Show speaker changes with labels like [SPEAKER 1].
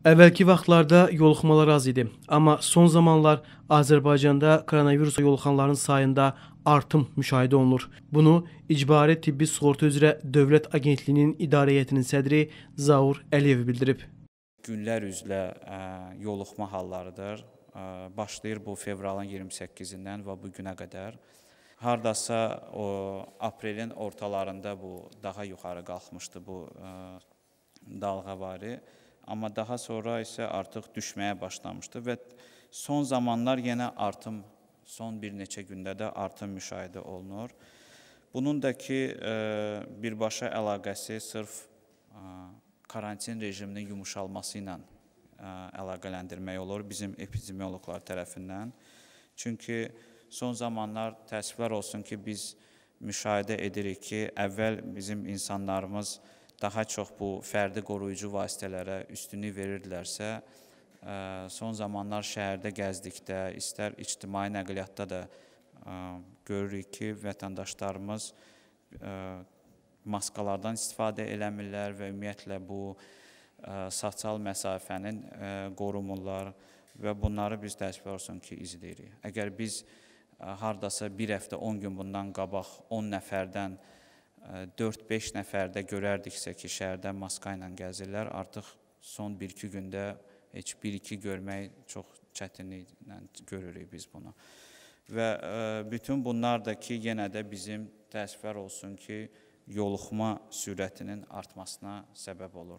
[SPEAKER 1] Əvvəlki vaxtlarda yoluxmalar az idi, amma son zamanlar Azərbaycanda koronavirusa yoluxanların sayında artım müşahidə olunur. Bunu İcbari Tibbi Sığorta üzrə Dövlət Agentliyinin idarə heyətinin sədri Zaur Əliyev bildirib.
[SPEAKER 2] Günlər üzlə ə, yoluxma hallarıdır. Ə, başlayır bu fevralın 28-dən və bu günə qədər. Hardasa o aprelin ortalarında bu daha yuxarı qalxmışdı bu ə, dalğa varı amma daha sonra isə artıq düşməyə başlamışdı və son zamanlar yenə artım, son bir neçə gündə də artım müşahidə olunur. Bunun da ki, e, birbaşa əlaqəsi sırf e, karantin rejiminin yumuşalması ilə e, əlaqələndirmək olur bizim epidemioloqlar tərəfindən. Çünki son zamanlar təəssüflər olsun ki, biz müşahidə edirik ki, əvvəl bizim insanlarımız əlaqələndirmək daha çox bu fərdi qoruyucu vasitələrə üstünlük verirdilərsə, e, son zamanlar şəhərdə gəzdikdə, istər ictimai nəqliyyatda da e, görürük ki, vətəndaşlarımız e, maskalardan istifadə eləmirlər və ümumiyyətlə bu sosial məsafənin qorumurlar və bunları biz təəssüf olsun ki, izləyirik. Əgər biz hardasa bir həftə 10 gün bundan qabaq 10 nəfərdən 4-5 nəfərdə görərdiksə ki, şəhərdə maska ilə gəzirlər, artıq son 1-2 gündə heç 1-2 görmək çox çətinliklə görürük biz bunu. Və bütün bunlar da ki, yenə də bizim təəssüflər olsun ki, yoluxma sürətinin artmasına səbəb olur.